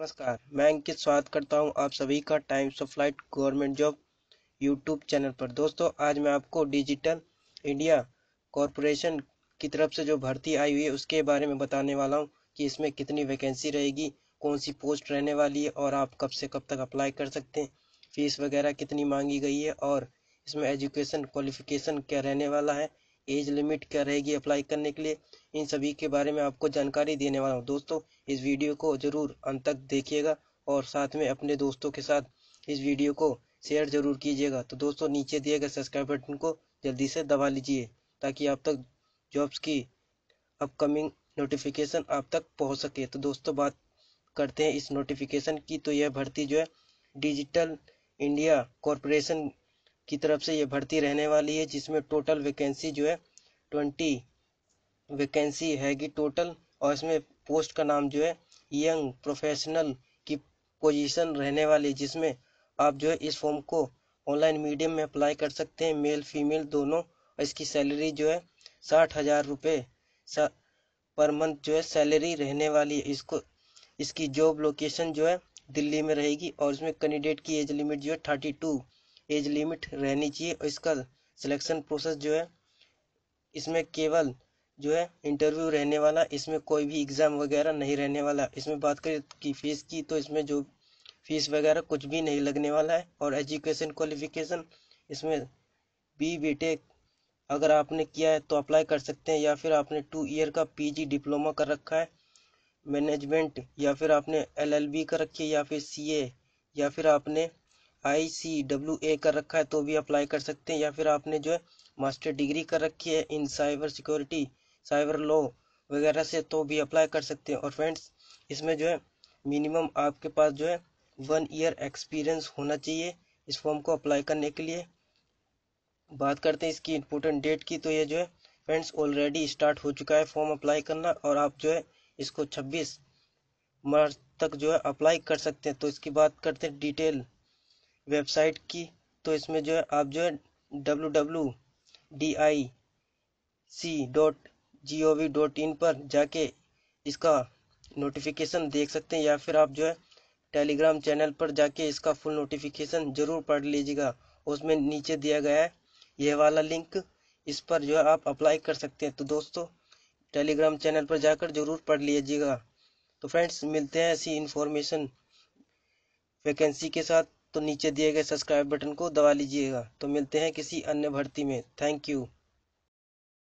नमस्कार मैं अंकित स्वागत करता हूं आप सभी का times of flight government job YouTube channel पर दोस्तों आज मैं आपको डिजिटल इंडिया कॉरपोरेशन की तरफ से जो भर्ती आई हुई है उसके बारे में बताने वाला हूं कि इसमें कितनी वैकेंसी रहेगी कौन सी पोस्ट रहने वाली है और आप कब से कब तक अप्लाई कर सकते हैं फीस वगैरह कितनी मांगी गई है और इसमें एजुकेशन क्वालिफिकेशन क्या रहने वाला है एज लिमिट क्या रहेगी अप्लाई करने के लिए इन सभी के बारे में आपको जानकारी देने वाला हूँ दोस्तों इस वीडियो को ज़रूर अंत तक देखिएगा और साथ में अपने दोस्तों के साथ इस वीडियो को शेयर जरूर कीजिएगा तो दोस्तों नीचे दिए गए सब्सक्राइब बटन को जल्दी से दबा लीजिए ताकि आप तक जॉब्स की अपकमिंग नोटिफिकेशन आप तक पहुंच सके तो दोस्तों बात करते हैं इस नोटिफिकेशन की तो यह भर्ती जो है डिजिटल इंडिया कॉरपोरेशन की तरफ से ये भर्ती रहने वाली है जिसमें टोटल वैकेंसी जो है ट्वेंटी वैकेंसी हैगी टोटल और इसमें पोस्ट का नाम जो है यंग प्रोफेशनल की पोजीशन रहने वाली जिसमें आप जो है इस फॉर्म को ऑनलाइन मीडियम में अप्लाई कर सकते हैं मेल फीमेल दोनों और इसकी सैलरी जो है साठ हज़ार रुपये पर मंथ जो है सैलरी रहने वाली है इसको इसकी जॉब लोकेशन जो है दिल्ली में रहेगी और इसमें कैंडिडेट की एज लिमिट जो है थर्टी टू एज लिमिट रहनी चाहिए और इसका सिलेक्शन प्रोसेस जो है इसमें केवल जो है इंटरव्यू रहने वाला इसमें कोई भी एग्ज़ाम वगैरह नहीं रहने वाला इसमें बात करें कि फ़ीस की तो इसमें जो फीस वगैरह कुछ भी नहीं लगने वाला है और एजुकेशन क्वालिफिकेशन इसमें बी बी टेक अगर आपने किया है तो अप्लाई कर सकते हैं या फिर आपने टू ईयर का पीजी डिप्लोमा कर रखा है मैनेजमेंट या फिर आपने एलएलबी कर रखी है या फिर सीए या फिर आपने आई सी डब्ल्यू ए कर रखा है तो भी अप्लाई कर सकते हैं या फिर आपने जो है मास्टर डिग्री कर रखी है in cyber security cyber law वगैरह से तो भी अप्लाई कर सकते हैं और फ्रेंड्स इसमें जो है मिनिमम आपके पास जो है वन ईयर एक्सपीरियंस होना चाहिए इस फॉर्म को अप्लाई करने के लिए बात करते हैं इसकी इम्पोर्टेंट डेट की तो ये जो है फ्रेंड्स ऑलरेडी स्टार्ट हो चुका है फॉर्म अप्लाई करना और आप जो है इसको 26 मार्च तक जो है अप्लाई कर सकते हैं तो इसकी बात करते हैं डिटेल वेबसाइट की तो इसमें जो है आप जो है W W D I C dot G O V dot in पर जाके इसका नोटिफिकेशन देख सकते हैं या फिर आप जो है टेलीग्राम चैनल पर जाके इसका फुल नोटिफिकेशन ज़रूर पढ़ लीजिएगा उसमें नीचे दिया गया है यह वाला लिंक इस पर जो है आप अप्लाई कर सकते हैं तो दोस्तों टेलीग्राम चैनल पर जाकर ज़रूर पढ़ लीजिएगा तो फ्रेंड्स मिलते हैं ऐसी इन्फॉर्मेशन वैकेंसी के साथ तो नीचे दिए गए सब्सक्राइब बटन को दबा लीजिएगा तो मिलते हैं किसी अन्य भर्ती में थैंक यू